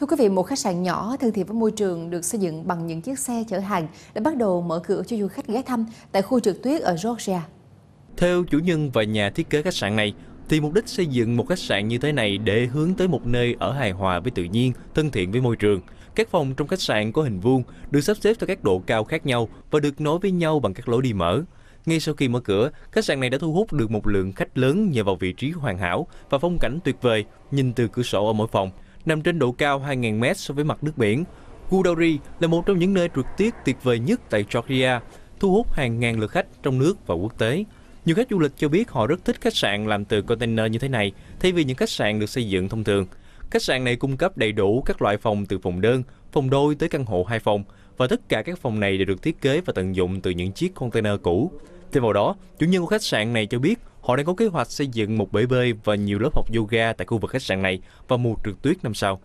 Thưa quý vị, một khách sạn nhỏ thân thiện với môi trường được xây dựng bằng những chiếc xe chở hàng đã bắt đầu mở cửa cho du khách ghé thăm tại khu trượt tuyết ở Georgia. Theo chủ nhân và nhà thiết kế khách sạn này, thì mục đích xây dựng một khách sạn như thế này để hướng tới một nơi ở hài hòa với tự nhiên, thân thiện với môi trường. Các phòng trong khách sạn có hình vuông, được sắp xếp theo các độ cao khác nhau và được nối với nhau bằng các lối đi mở. Ngay sau khi mở cửa, khách sạn này đã thu hút được một lượng khách lớn nhờ vào vị trí hoàn hảo và phong cảnh tuyệt vời nhìn từ cửa sổ ở mỗi phòng nằm trên độ cao 2.000m so với mặt nước biển. Gudori là một trong những nơi trượt tuyết tuyệt vời nhất tại Georgia, thu hút hàng ngàn lượt khách trong nước và quốc tế. Nhiều khách du lịch cho biết họ rất thích khách sạn làm từ container như thế này, thay vì những khách sạn được xây dựng thông thường. Khách sạn này cung cấp đầy đủ các loại phòng từ phòng đơn, phòng đôi tới căn hộ hai phòng, và tất cả các phòng này đều được thiết kế và tận dụng từ những chiếc container cũ. Thêm vào đó, chủ nhân của khách sạn này cho biết họ đang có kế hoạch xây dựng một bể bơi và nhiều lớp học yoga tại khu vực khách sạn này vào mùa trượt tuyết năm sau.